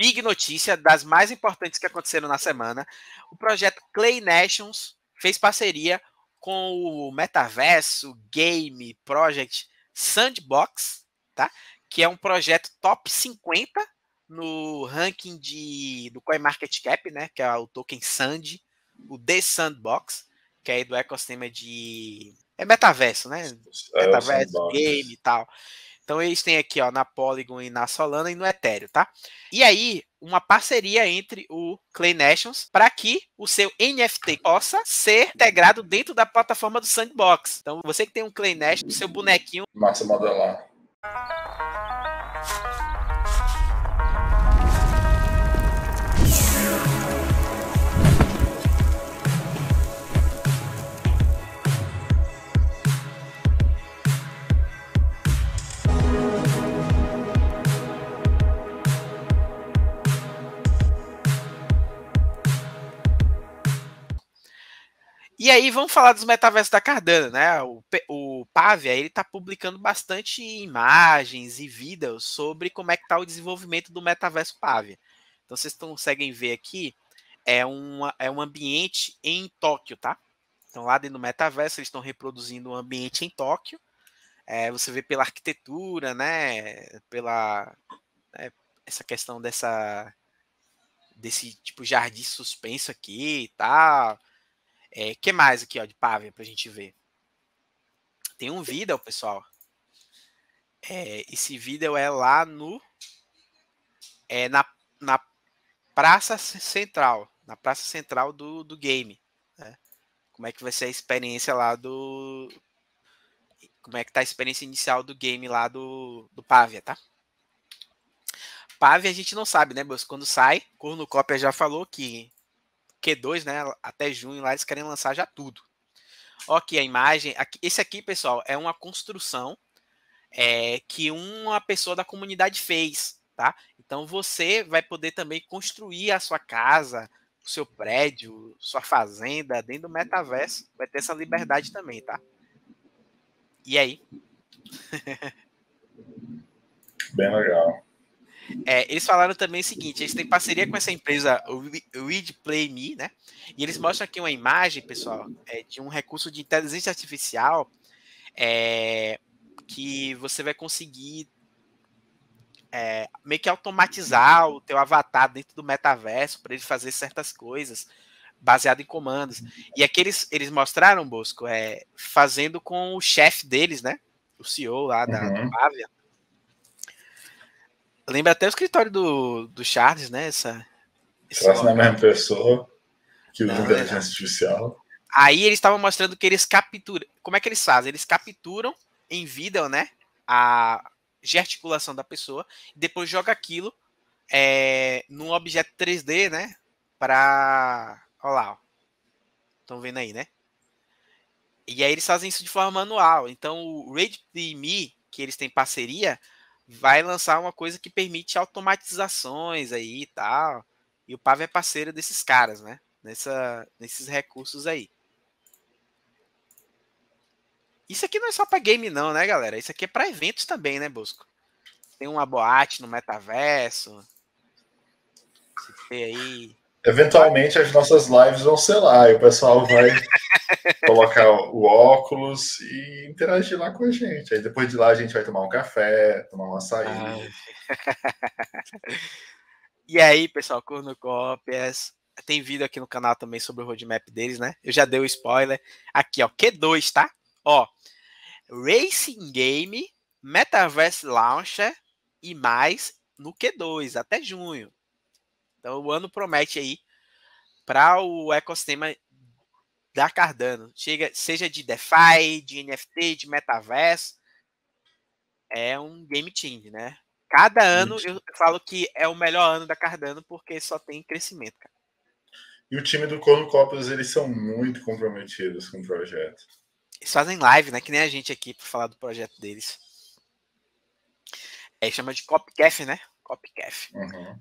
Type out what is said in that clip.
big notícia, das mais importantes que aconteceram na semana. O projeto Clay Nations fez parceria com o metaverso game project Sandbox, tá? Que é um projeto top 50 no ranking de do CoinMarketCap, né, que é o token Sand, o The Sandbox, que é do ecossistema de é metaverso, né? É, metaverso, game e tal. Então eles têm aqui ó, na Polygon e na Solana e no Ethereum, tá? E aí, uma parceria entre o Clay Nations para que o seu NFT possa ser integrado dentro da plataforma do Sandbox. Então, você que tem um Clay Nations, seu bonequinho. Massa modelar. E aí vamos falar dos metaversos da Cardano, né? O, o Pavia, ele tá publicando bastante imagens e vídeos sobre como é que tá o desenvolvimento do metaverso Pavia. Então vocês conseguem ver aqui, é, uma, é um ambiente em Tóquio, tá? Então lá dentro do metaverso eles estão reproduzindo um ambiente em Tóquio. É, você vê pela arquitetura, né? Pela é, essa questão dessa desse tipo jardim suspenso aqui e tal. É, que mais aqui, ó, de Pávia, pra gente ver? Tem um vídeo, pessoal. É, esse vídeo é lá no... É na, na Praça Central. Na Praça Central do, do game. Né? Como é que vai ser a experiência lá do... Como é que tá a experiência inicial do game lá do, do Pávia, tá? Pave a gente não sabe, né, Beus? Quando sai, Cornucópia já falou que Q2, né? Até junho lá eles querem lançar já tudo. Ó, aqui a imagem. Aqui, esse aqui, pessoal, é uma construção é, que uma pessoa da comunidade fez, tá? Então você vai poder também construir a sua casa, o seu prédio, sua fazenda dentro do metaverso. Vai ter essa liberdade também, tá? E aí? Bem legal. É, eles falaram também o seguinte: eles têm parceria com essa empresa Read Play Me, né? E eles mostram aqui uma imagem, pessoal, é, de um recurso de inteligência artificial é, que você vai conseguir é, meio que automatizar o teu avatar dentro do metaverso para ele fazer certas coisas baseado em comandos. E aqui eles, eles mostraram, Bosco, é, fazendo com o chefe deles, né? O CEO lá da, uhum. Lembra até o escritório do, do Charles, né? Essa, Quase na é mesma pessoa que usa é inteligência artificial. Aí eles estavam mostrando que eles capturam. Como é que eles fazem? Eles capturam em vídeo, né? A gesticulação da pessoa, depois joga aquilo é, num objeto 3D, né? Para. Olha lá, Estão vendo aí, né? E aí eles fazem isso de forma manual. Então o Raid Me, que eles têm parceria, vai lançar uma coisa que permite automatizações aí e tal. E o Pava é parceiro desses caras, né? Nessa, nesses recursos aí. Isso aqui não é só para game não, né, galera? Isso aqui é para eventos também, né, Bosco? Tem uma boate no metaverso. Se tem aí Eventualmente as nossas lives vão ser lá e o pessoal vai colocar o óculos e interagir lá com a gente. Aí depois de lá a gente vai tomar um café, tomar um açaí. e aí, pessoal, cornucópias. Tem vídeo aqui no canal também sobre o roadmap deles, né? Eu já dei o um spoiler. Aqui, ó, Q2, tá? Ó, Racing Game, Metaverse Launcher e mais no Q2, até junho. Então o ano promete aí para o ecossistema da Cardano, chega, seja de DeFi, de NFT, de metaverso, é um game change, né? Cada ano eu falo que é o melhor ano da Cardano porque só tem crescimento, cara. E o time do Cono Copos, eles são muito comprometidos com o projeto. Eles fazem live, né? Que nem a gente aqui para falar do projeto deles. É, chama de Copcaf, né? Copcaf. Uhum.